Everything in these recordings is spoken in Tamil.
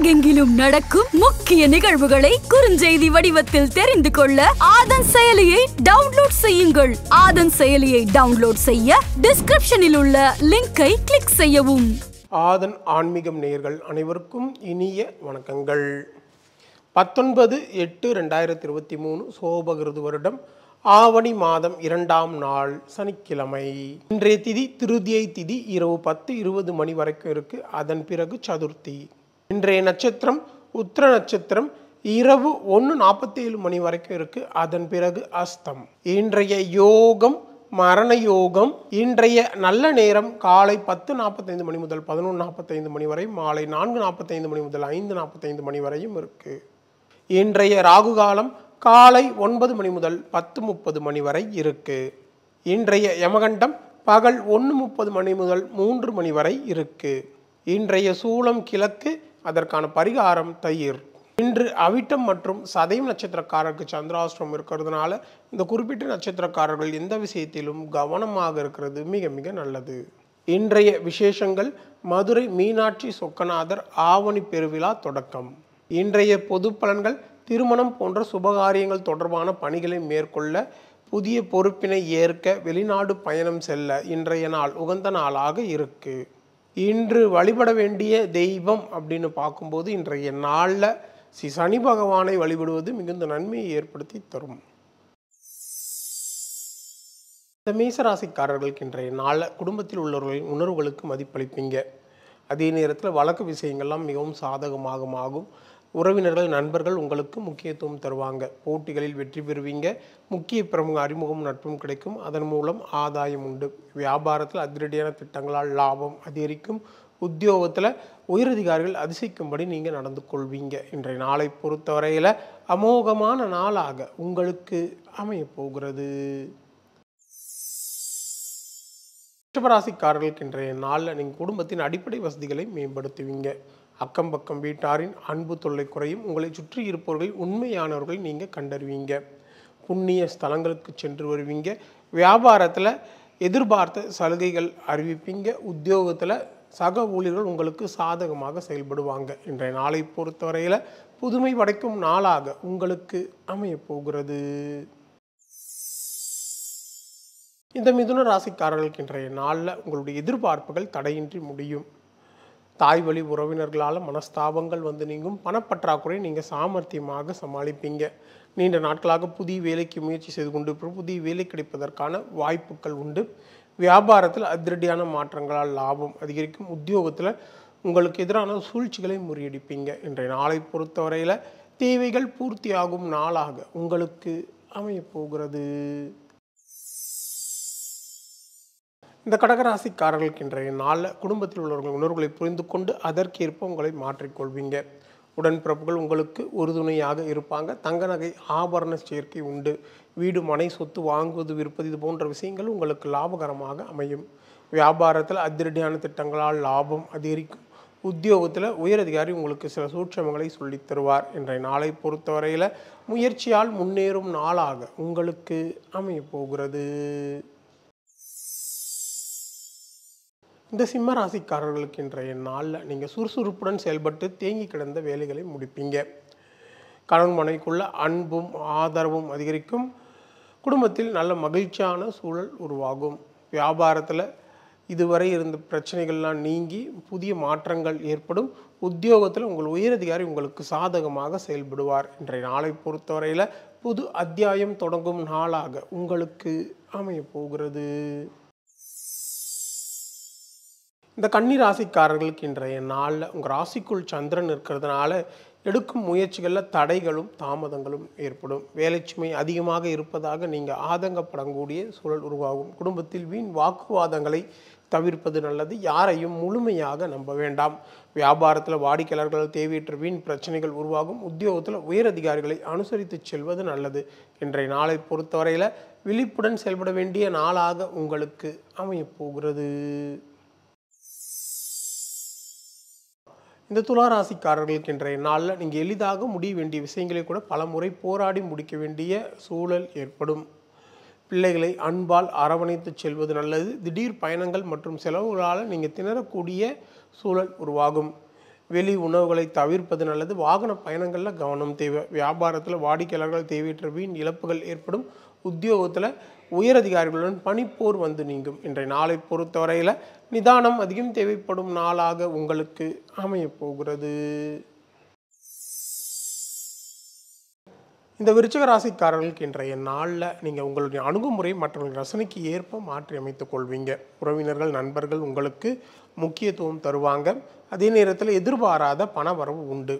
உலகெங்கிலும் நடக்கும் முக்கிய நிகழ்வுகளை குறுஞ்செய்தி வடிவத்தில் தெரிந்து கொள்ள ஆதன் செயலியை டவுன்லோட் செய்யுங்கள் ஆதன் செயலியை டவுன்லோட் செய்ய டிஸ்கிரிப்ஷனில் உள்ள லிங்கை கிளிக் செய்யவும் ஆதன் ஆன்மீகம் நேர்கள் அனைவருக்கும் இனிய வணக்கங்கள் பத்தொன்பது எட்டு ரெண்டாயிரத்தி இருபத்தி மூணு சோபகிருது வருடம் ஆவணி மாதம் இரண்டாம் நாள் சனிக்கிழமை இன்றைய திதி திருதியை திதி இரவு பத்து இருபது மணி வரைக்கும் இருக்குது அதன் பிறகு சதுர்த்தி இன்றைய நட்சத்திரம் உத்திர நட்சத்திரம் இரவு ஒன்று நாற்பத்தி ஏழு மணி வரைக்கும் இருக்குது அதன் பிறகு அஸ்தம் இன்றைய யோகம் மரண யோகம் இன்றைய நல்ல நேரம் காலை பத்து நாற்பத்தைந்து மணி முதல் பதினொன்று நாற்பத்தைந்து மணி வரை மாலை நான்கு நாற்பத்தைந்து மணி முதல் ஐந்து நாற்பத்தைந்து மணி வரையும் இருக்குது இன்றைய ராகு காலம் காலை ஒன்பது மணி முதல் பத்து முப்பது மணி வரை இருக்குது இன்றைய யமகண்டம் பகல் ஒன்று முப்பது மணி முதல் மூன்று மணி வரை இருக்குது இன்றைய சூளம் கிழக்கு அதற்கான பரிகாரம் தயிர் இன்று அவிட்டம் மற்றும் சதயம் நட்சத்திரக்காரருக்கு சந்திராஷ்டிரம் இருக்கிறதுனால இந்த குறிப்பிட்ட நட்சத்திரக்காரர்கள் எந்த விஷயத்திலும் கவனமாக இருக்கிறது மிக மிக நல்லது இன்றைய விசேஷங்கள் மதுரை மீனாட்சி சொக்கநாதர் ஆவணி பெருவிழா தொடக்கம் இன்றைய பொது பலன்கள் திருமணம் போன்ற சுபகாரியங்கள் தொடர்பான பணிகளை மேற்கொள்ள புதிய பொறுப்பினை ஏற்க வெளிநாடு பயணம் செல்ல இன்றைய நாள் உகந்த நாளாக இருக்குது இன்று வழிபட வேண்டிய தெய்வம் அப்படின்னு பார்க்கும்போது இன்றைய நாளில் ஸ்ரீ சனி பகவானை வழிபடுவது மிகுந்த நன்மையை ஏற்படுத்தி தரும் இந்த மீசராசிக்காரர்களுக்கு இன்றைய நாளில் குடும்பத்தில் உள்ளவர்களின் உணர்வுகளுக்கு மதிப்பளிப்பீங்க அதே நேரத்தில் வழக்கு விஷயங்கள்லாம் மிகவும் சாதகமாகும் ஆகும் உறவினர்கள் நண்பர்கள் உங்களுக்கு முக்கியத்துவம் தருவாங்க போட்டிகளில் வெற்றி பெறுவீங்க முக்கிய பிரமுக அறிமுகம் நட்பும் கிடைக்கும் அதன் மூலம் ஆதாயம் உண்டு வியாபாரத்தில் அதிரடியான திட்டங்களால் லாபம் அதிகரிக்கும் உத்தியோகத்தில் உயரதிகாரிகள் அதிசயிக்கும்படி நீங்கள் நடந்து கொள்வீங்க இன்றைய நாளை பொறுத்தவரையில் அமோகமான நாளாக உங்களுக்கு அமையப்போகிறது ரிஷபராசிக்காரர்களுக்கு இன்றைய நாளில் நீங்கள் குடும்பத்தின் அடிப்படை வசதிகளை மேம்படுத்துவீங்க அக்கம் பக்கம் வீட்டாரின் அன்பு தொல்லை குறையும் உங்களை சுற்றி இருப்பவர்களில் உண்மையானவர்களை நீங்கள் கண்டறிவீங்க புண்ணிய ஸ்தலங்களுக்கு சென்று வருவீங்க வியாபாரத்தில் எதிர்பார்த்த சலுகைகள் அறிவிப்பீங்க உத்தியோகத்தில் சக ஊழியர்கள் உங்களுக்கு சாதகமாக செயல்படுவாங்க இன்றைய நாளை பொறுத்தவரையில் புதுமை படைக்கும் நாளாக உங்களுக்கு அமையப்போகிறது இந்த மிதுன ராசிக்காரர்களுக்கு இன்றைய நாளில் உங்களுடைய எதிர்பார்ப்புகள் தடையின்றி முடியும் தாய் வழி உறவினர்களால் மனஸ்தாபங்கள் வந்து நீங்கும் பணப்பற்றாக்குறை நீங்கள் சாமர்த்தியமாக சமாளிப்பீங்க நீண்ட நாட்களாக புதிய வேலைக்கு முயற்சி செய்து கொண்டு புதிய வேலை கிடைப்பதற்கான வாய்ப்புகள் உண்டு வியாபாரத்தில் அதிரடியான மாற்றங்களால் லாபம் அதிகரிக்கும் உத்தியோகத்தில் உங்களுக்கு எதிரான சூழ்ச்சிகளை முறியடிப்பீங்க இன்றைய நாளை பொறுத்தவரையில் தேவைகள் பூர்த்தியாகும் நாளாக உங்களுக்கு அமையப்போகிறது இந்த கடகராசிக்காரர்களுக்கு இன்றைய நாளில் குடும்பத்தில் உள்ளவர்கள் உணர்வுகளை புரிந்து கொண்டு அதற்கேற்ப உங்களை மாற்றிக்கொள்வீங்க உடன்பிறப்புகள் உங்களுக்கு உறுதுணையாக இருப்பாங்க தங்க நகை ஆபரண சேர்க்கை உண்டு வீடு மனை சொத்து வாங்குவது விற்பது இது போன்ற விஷயங்கள் உங்களுக்கு லாபகரமாக அமையும் வியாபாரத்தில் அதிரடியான திட்டங்களால் லாபம் அதிகரிக்கும் உத்தியோகத்தில் உயரதிகாரி உங்களுக்கு சில சூட்சமங்களை சொல்லித் தருவார் இன்றைய நாளை பொறுத்தவரையில் முயற்சியால் முன்னேறும் நாளாக உங்களுக்கு அமையப்போகிறது இந்த சிம்ம ராசிக்காரர்களுக்கு இன்றைய நாளில் நீங்கள் சுறுசுறுப்புடன் செயல்பட்டு தேங்கி கிடந்த வேலைகளை முடிப்பீங்க கணவன் மனைவிக்குள்ள அன்பும் ஆதரவும் அதிகரிக்கும் குடும்பத்தில் நல்ல மகிழ்ச்சியான சூழல் உருவாகும் வியாபாரத்தில் இதுவரை இருந்த பிரச்சனைகள்லாம் நீங்கி புதிய மாற்றங்கள் ஏற்படும் உத்தியோகத்தில் உங்கள் உயரதிகாரி உங்களுக்கு சாதகமாக செயல்படுவார் இன்றைய நாளை பொறுத்தவரையில் புது அத்தியாயம் தொடங்கும் நாளாக உங்களுக்கு அமைய போகிறது இந்த கன்னி ராசிக்காரர்களுக்கு இன்றைய நாளில் உங்கள் ராசிக்குள் சந்திரன் இருக்கிறதுனால எடுக்கும் முயற்சிகளில் தடைகளும் தாமதங்களும் ஏற்படும் வேலைச்சுமை அதிகமாக இருப்பதாக நீங்கள் ஆதங்கப்படக்கூடிய சூழல் உருவாகும் குடும்பத்தில் வீண் வாக்குவாதங்களை தவிர்ப்பது நல்லது யாரையும் முழுமையாக நம்ப வேண்டாம் வியாபாரத்தில் வாடிக்கையாளர்கள் தேவையற்ற வீண் பிரச்சனைகள் உருவாகும் உத்தியோகத்தில் உயரதிகாரிகளை அனுசரித்து செல்வது நல்லது இன்றைய நாளை பொறுத்தவரையில் விழிப்புடன் செயல்பட வேண்டிய நாளாக உங்களுக்கு அமையப்போகிறது இந்த துளாராசிக்காரர்களுக்கு இன்றைய நாளில் நீங்கள் எளிதாக முடிய வேண்டிய விஷயங்களை கூட பல முறை போராடி முடிக்க வேண்டிய சூழல் ஏற்படும் பிள்ளைகளை அன்பால் அரவணைத்து செல்வது நல்லது திடீர் பயணங்கள் மற்றும் செலவுகளால் நீங்கள் திணறக்கூடிய சூழல் உருவாகும் வெளி உணவுகளை தவிர்ப்பது நல்லது வாகன பயணங்களில் கவனம் தேவை வியாபாரத்தில் வாடிக்கையாளர்கள் தேவையற்ற வீண் இழப்புகள் ஏற்படும் உத்தியோகத்தில் உயரதிகாரிகளுடன் பணிப்போர் வந்து நீங்கும் இன்றைய நாளை பொறுத்தவரையில் நிதானம் அதிகம் தேவைப்படும் நாளாக உங்களுக்கு அமையப்போகிறது இந்த விருச்சக ராசிக்காரர்களுக்கு இன்றைய நாளில் நீங்கள் உங்களுடைய அணுகுமுறை மற்றவர்கள் ரசனைக்கு ஏற்ப மாற்றி அமைத்துக் கொள்வீங்க உறவினர்கள் நண்பர்கள் உங்களுக்கு முக்கியத்துவம் தருவாங்க அதே நேரத்தில் எதிர்பாராத பணவரவு உண்டு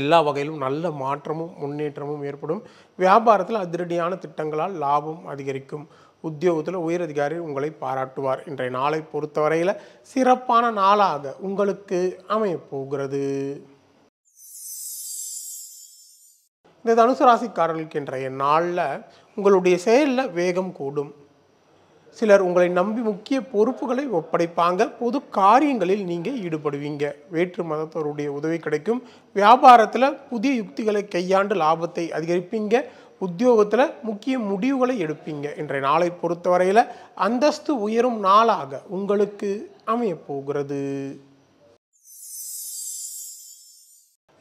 எல்லா வகையிலும் நல்ல மாற்றமும் முன்னேற்றமும் ஏற்படும் வியாபாரத்தில் அதிரடியான திட்டங்களால் லாபம் அதிகரிக்கும் உத்தியோகத்தில் உயரதிகாரி உங்களை பாராட்டுவார் இன்றைய நாளை பொறுத்தவரையில் சிறப்பான நாளாக உங்களுக்கு அமையப்போகிறது இந்த தனுசு ராசிக்காரர்களுக்கு இன்றைய நாளில் உங்களுடைய செயலில் வேகம் கூடும் சிலர் உங்களை நம்பி முக்கிய பொறுப்புகளை ஒப்படைப்பாங்க பொது காரியங்களில் நீங்கள் ஈடுபடுவீங்க வேற்று மதத்தவருடைய உதவி கிடைக்கும் வியாபாரத்தில் புதிய யுக்திகளை கையாண்டு லாபத்தை அதிகரிப்பீங்க உத்தியோகத்தில் முக்கிய முடிவுகளை எடுப்பீங்க இன்றைய நாளை பொறுத்தவரையில் அந்தஸ்து உயரும் நாளாக உங்களுக்கு அமையப்போகிறது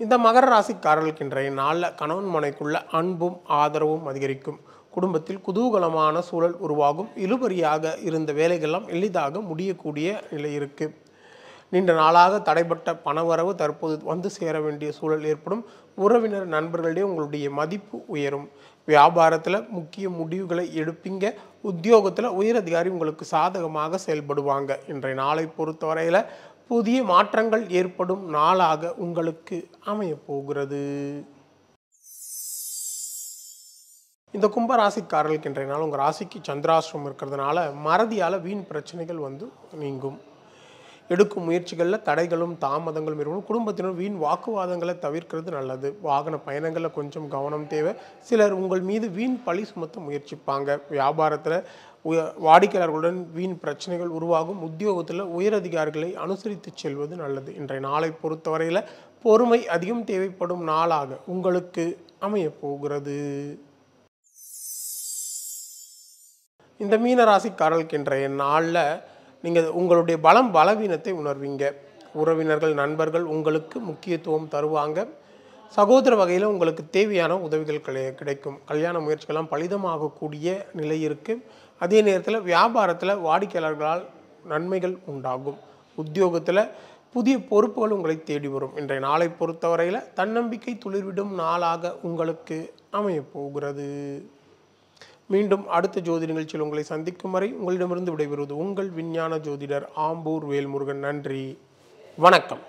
இந்த மகர ராசிக்காரர்களுக்கு இன்றைய நாளில் கணவன் மனைக்குள்ள அன்பும் ஆதரவும் அதிகரிக்கும் குடும்பத்தில் குதூகலமான சூழல் உருவாகும் இழுபறியாக இருந்த வேலைகள்லாம் எளிதாக முடியக்கூடிய நிலை இருக்குது நீண்ட நாளாக தடைப்பட்ட பணவரவு தற்போது வந்து சேர வேண்டிய சூழல் ஏற்படும் உறவினர் நண்பர்களிடையே உங்களுடைய மதிப்பு உயரும் வியாபாரத்தில் முக்கிய முடிவுகளை எடுப்பீங்க உத்தியோகத்தில் உயரதிகாரி உங்களுக்கு சாதகமாக செயல்படுவாங்க இன்றைய நாளை பொறுத்தவரையில் புதிய மாற்றங்கள் ஏற்படும் நாளாக உங்களுக்கு அமையப்போகிறது இந்த கும்ப ராசிக்காரர்களுக்கு இன்றைய நாள் உங்கள் ராசிக்கு சந்திராசிரமம் இருக்கிறதுனால மறதியால் வீண் பிரச்சனைகள் வந்து நீங்கும் எடுக்கும் முயற்சிகளில் தடைகளும் தாமதங்களும் இருக்கும் குடும்பத்தினரும் வீண் வாக்குவாதங்களை தவிர்க்கிறது நல்லது வாகன பயணங்களில் கொஞ்சம் கவனம் தேவை சிலர் உங்கள் மீது வீண் பழி சுமத்த முயற்சிப்பாங்க வியாபாரத்தில் உய வாடிக்கையாளர்களுடன் வீண் பிரச்சனைகள் உருவாகும் உத்தியோகத்தில் உயரதிகாரிகளை அனுசரித்து செல்வது நல்லது இன்றைய நாளை பொறுத்தவரையில் பொறுமை அதிகம் தேவைப்படும் நாளாக உங்களுக்கு அமையப்போகிறது இந்த இன்றைய நாளில் நீங்கள் உங்களுடைய பலம் பலவீனத்தை உணர்வீங்க உறவினர்கள் நண்பர்கள் உங்களுக்கு முக்கியத்துவம் தருவாங்க சகோதர வகையில் உங்களுக்கு தேவையான உதவிகள் கிடைக்கும் கல்யாண முயற்சிகள்லாம் பலிதமாகக்கூடிய நிலை இருக்குது அதே நேரத்தில் வியாபாரத்தில் வாடிக்கையாளர்களால் நன்மைகள் உண்டாகும் உத்தியோகத்தில் புதிய பொறுப்புகள் உங்களை தேடி வரும் இன்றைய நாளை பொறுத்தவரையில் தன்னம்பிக்கை துளிர்விடும் நாளாக உங்களுக்கு அமையப்போகிறது மீண்டும் அடுத்த ஜோதி நிகழ்ச்சியில் உங்களை சந்திக்கும் வரை உங்களிடமிருந்து விடைபெறுவது உங்கள் விஞ்ஞான ஜோதிடர் ஆம்பூர் வேல்முருகன் நன்றி வணக்கம்